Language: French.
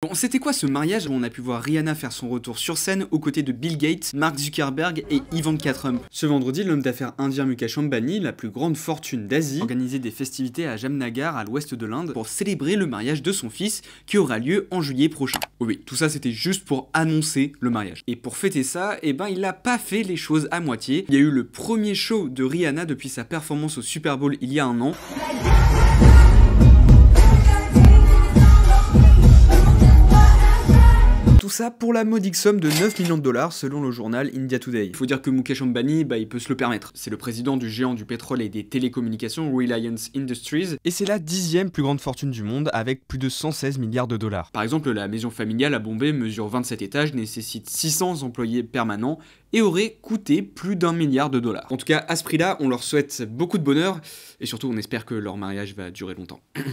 Bon, c'était quoi ce mariage où on a pu voir Rihanna faire son retour sur scène aux côtés de Bill Gates, Mark Zuckerberg et Ivanka Trump Ce vendredi, l'homme d'affaires indien Mukesh Ambani, la plus grande fortune d'Asie, organisait des festivités à Jamnagar, à l'ouest de l'Inde, pour célébrer le mariage de son fils, qui aura lieu en juillet prochain. oui, tout ça c'était juste pour annoncer le mariage. Et pour fêter ça, eh ben il n'a pas fait les choses à moitié. Il y a eu le premier show de Rihanna depuis sa performance au Super Bowl il y a un an. tout ça pour la modique somme de 9 millions de dollars selon le journal India Today. Il faut dire que Mukesh Ambani, bah, il peut se le permettre. C'est le président du géant du pétrole et des télécommunications Reliance Industries et c'est la dixième plus grande fortune du monde avec plus de 116 milliards de dollars. Par exemple, la maison familiale à Bombay mesure 27 étages, nécessite 600 employés permanents et aurait coûté plus d'un milliard de dollars. En tout cas, à ce prix-là, on leur souhaite beaucoup de bonheur et surtout on espère que leur mariage va durer longtemps.